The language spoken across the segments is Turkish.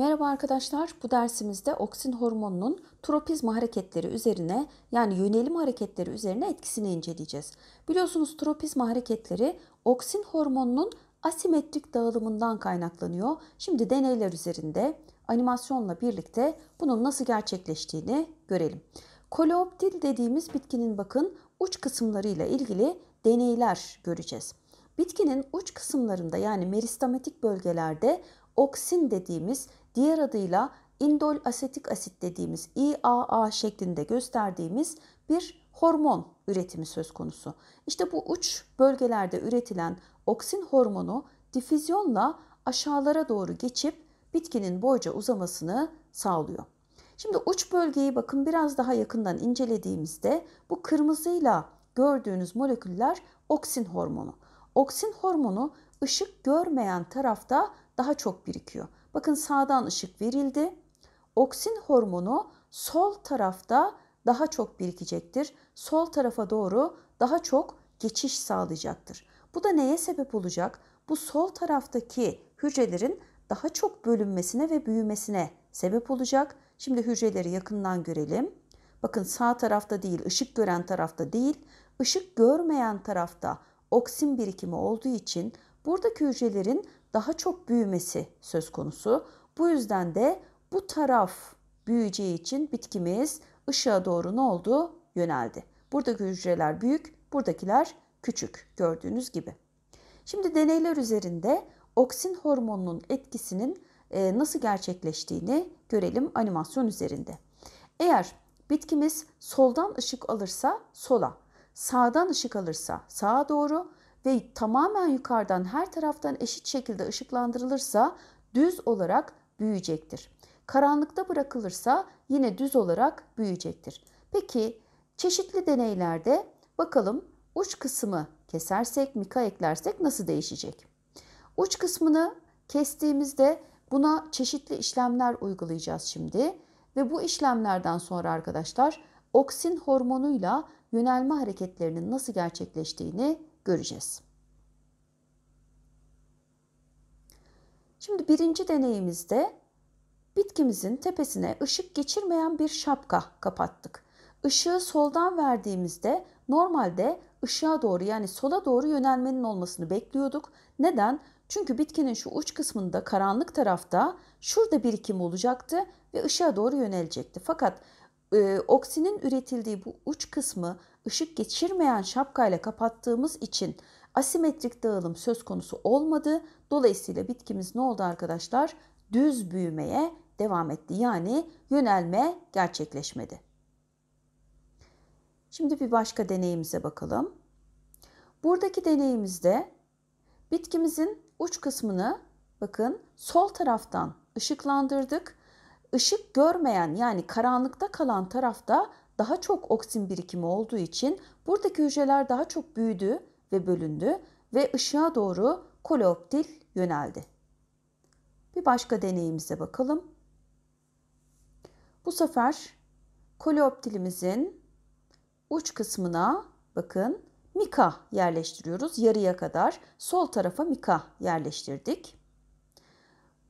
Merhaba arkadaşlar. Bu dersimizde oksin hormonunun tropizma hareketleri üzerine yani yönelim hareketleri üzerine etkisini inceleyeceğiz. Biliyorsunuz tropizma hareketleri oksin hormonunun asimetrik dağılımından kaynaklanıyor. Şimdi deneyler üzerinde animasyonla birlikte bunun nasıl gerçekleştiğini görelim. Koleoptil dediğimiz bitkinin bakın uç kısımlarıyla ilgili deneyler göreceğiz. Bitkinin uç kısımlarında yani meristematik bölgelerde oksin dediğimiz diğer adıyla indol asetik asit dediğimiz IAA şeklinde gösterdiğimiz bir hormon üretimi söz konusu. İşte bu uç bölgelerde üretilen oksin hormonu difüzyonla aşağılara doğru geçip bitkinin boyca uzamasını sağlıyor. Şimdi uç bölgeyi bakın biraz daha yakından incelediğimizde bu kırmızıyla gördüğünüz moleküller oksin hormonu. Oksin hormonu ışık görmeyen tarafta daha çok birikiyor. Bakın sağdan ışık verildi. Oksin hormonu sol tarafta daha çok birikecektir. Sol tarafa doğru daha çok geçiş sağlayacaktır. Bu da neye sebep olacak? Bu sol taraftaki hücrelerin daha çok bölünmesine ve büyümesine sebep olacak. Şimdi hücreleri yakından görelim. Bakın sağ tarafta değil, ışık gören tarafta değil, ışık görmeyen tarafta oksin birikimi olduğu için buradaki hücrelerin daha çok büyümesi söz konusu. Bu yüzden de bu taraf büyüyeceği için bitkimiz ışığa doğru ne oldu? Yöneldi. Buradaki hücreler büyük, buradakiler küçük gördüğünüz gibi. Şimdi deneyler üzerinde oksin hormonunun etkisinin e, nasıl gerçekleştiğini görelim animasyon üzerinde. Eğer bitkimiz soldan ışık alırsa sola, sağdan ışık alırsa sağa doğru, ve tamamen yukarıdan her taraftan eşit şekilde ışıklandırılırsa düz olarak büyüyecektir. Karanlıkta bırakılırsa yine düz olarak büyüyecektir. Peki çeşitli deneylerde bakalım uç kısmı kesersek, mika eklersek nasıl değişecek? Uç kısmını kestiğimizde buna çeşitli işlemler uygulayacağız şimdi ve bu işlemlerden sonra arkadaşlar oksin hormonuyla yönelme hareketlerinin nasıl gerçekleştiğini göreceğiz. Şimdi birinci deneyimizde bitkimizin tepesine ışık geçirmeyen bir şapka kapattık. Işığı soldan verdiğimizde normalde ışığa doğru yani sola doğru yönelmenin olmasını bekliyorduk. Neden? Çünkü bitkinin şu uç kısmında karanlık tarafta şurada birikim olacaktı ve ışığa doğru yönelecekti. Fakat e, oksinin üretildiği bu uç kısmı ışık geçirmeyen şapkayla kapattığımız için asimetrik dağılım söz konusu olmadı. Dolayısıyla bitkimiz ne oldu arkadaşlar? Düz büyümeye devam etti. Yani yönelme gerçekleşmedi. Şimdi bir başka deneyimize bakalım. Buradaki deneyimizde bitkimizin uç kısmını bakın sol taraftan ışıklandırdık. Işık görmeyen yani karanlıkta kalan tarafta daha çok oksin birikimi olduğu için buradaki hücreler daha çok büyüdü ve bölündü ve ışığa doğru koleoptil yöneldi. Bir başka deneyimize bakalım. Bu sefer koleoptilimizin uç kısmına bakın mika yerleştiriyoruz. Yarıya kadar sol tarafa mika yerleştirdik.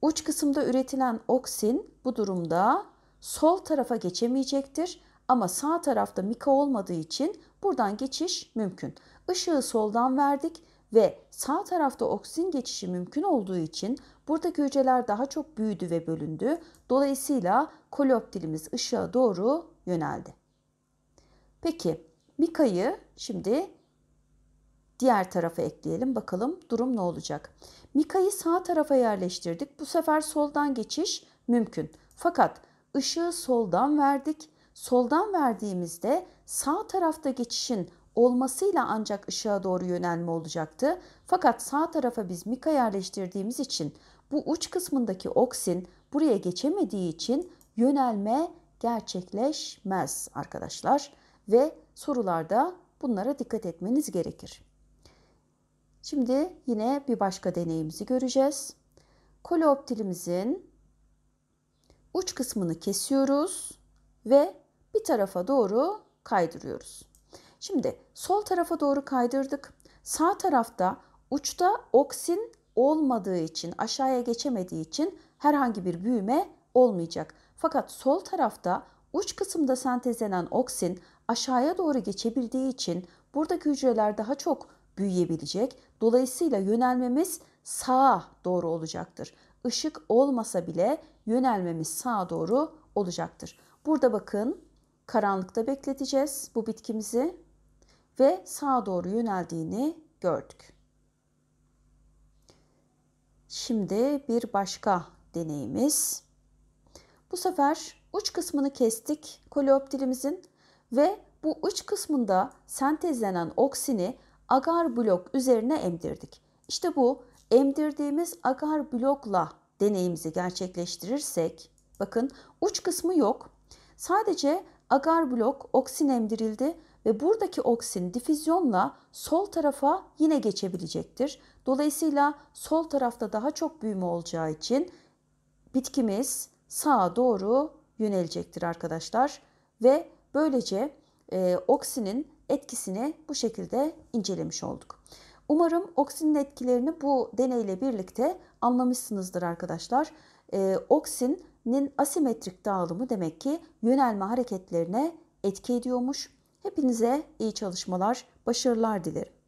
Uç kısımda üretilen oksin bu durumda sol tarafa geçemeyecektir ama sağ tarafta mika olmadığı için buradan geçiş mümkün. Işığı soldan verdik ve sağ tarafta oksijen geçişi mümkün olduğu için buradaki hücreler daha çok büyüdü ve bölündü. Dolayısıyla koleoptilimiz ışığa doğru yöneldi. Peki mikayı şimdi diğer tarafa ekleyelim. Bakalım durum ne olacak? Mika'yı sağ tarafa yerleştirdik. Bu sefer soldan geçiş mümkün. Fakat ışığı soldan verdik soldan verdiğimizde sağ tarafta geçişin olmasıyla ancak ışığa doğru yönelme olacaktı. Fakat sağ tarafa biz mika yerleştirdiğimiz için bu uç kısmındaki oksin buraya geçemediği için yönelme gerçekleşmez arkadaşlar ve sorularda bunlara dikkat etmeniz gerekir. Şimdi yine bir başka deneyimizi göreceğiz. Koleoptilimizin uç kısmını kesiyoruz ve bir tarafa doğru kaydırıyoruz. Şimdi sol tarafa doğru kaydırdık. Sağ tarafta uçta oksin olmadığı için, aşağıya geçemediği için herhangi bir büyüme olmayacak. Fakat sol tarafta uç kısımda sentezlenen oksin aşağıya doğru geçebildiği için buradaki hücreler daha çok büyüyebilecek. Dolayısıyla yönelmemiz sağa doğru olacaktır. Işık olmasa bile yönelmemiz sağa doğru olacaktır. Burada bakın karanlıkta bekleteceğiz bu bitkimizi ve sağa doğru yöneldiğini gördük. Şimdi bir başka deneyimiz. Bu sefer uç kısmını kestik koleoptilimizin ve bu uç kısmında sentezlenen oksini agar blok üzerine emdirdik. İşte bu emdirdiğimiz agar blokla deneyimizi gerçekleştirirsek bakın uç kısmı yok. Sadece agar blok oksin emdirildi ve buradaki oksin difüzyonla sol tarafa yine geçebilecektir. Dolayısıyla sol tarafta daha çok büyüme olacağı için bitkimiz sağa doğru yönelecektir arkadaşlar ve böylece e, oksinin etkisini bu şekilde incelemiş olduk. Umarım oksinin etkilerini bu deneyle birlikte anlamışsınızdır arkadaşlar. E, oksin nin asimetrik dağılımı demek ki yönelme hareketlerine etki ediyormuş. Hepinize iyi çalışmalar, başarılar dilerim.